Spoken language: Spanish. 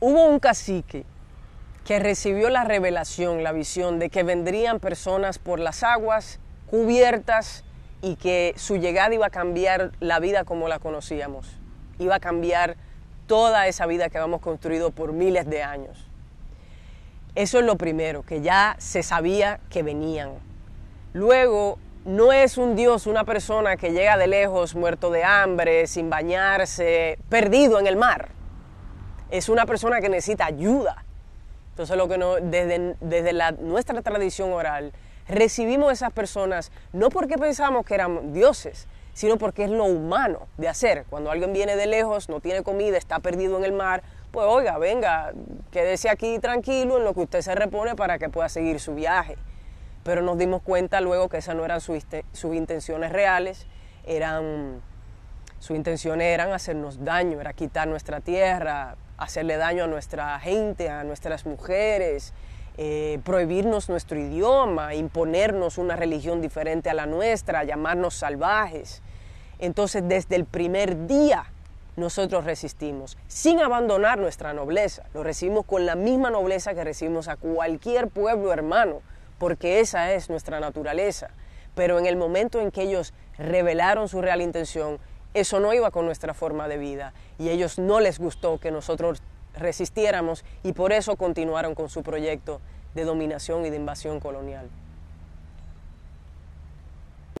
Hubo un cacique que recibió la revelación, la visión de que vendrían personas por las aguas cubiertas y que su llegada iba a cambiar la vida como la conocíamos, iba a cambiar toda esa vida que habíamos construido por miles de años. Eso es lo primero, que ya se sabía que venían. Luego, no es un Dios, una persona que llega de lejos, muerto de hambre, sin bañarse, perdido en el mar es una persona que necesita ayuda. Entonces, lo que no, desde, desde la, nuestra tradición oral, recibimos a esas personas no porque pensamos que eran dioses, sino porque es lo humano de hacer. Cuando alguien viene de lejos, no tiene comida, está perdido en el mar, pues oiga, venga, quédese aquí tranquilo en lo que usted se repone para que pueda seguir su viaje. Pero nos dimos cuenta luego que esas no eran sus intenciones reales, eran su intención era hacernos daño, era quitar nuestra tierra, hacerle daño a nuestra gente, a nuestras mujeres, eh, prohibirnos nuestro idioma, imponernos una religión diferente a la nuestra, llamarnos salvajes. Entonces desde el primer día nosotros resistimos, sin abandonar nuestra nobleza. Lo recibimos con la misma nobleza que recibimos a cualquier pueblo hermano, porque esa es nuestra naturaleza. Pero en el momento en que ellos revelaron su real intención, eso no iba con nuestra forma de vida y a ellos no les gustó que nosotros resistiéramos y por eso continuaron con su proyecto de dominación y de invasión colonial.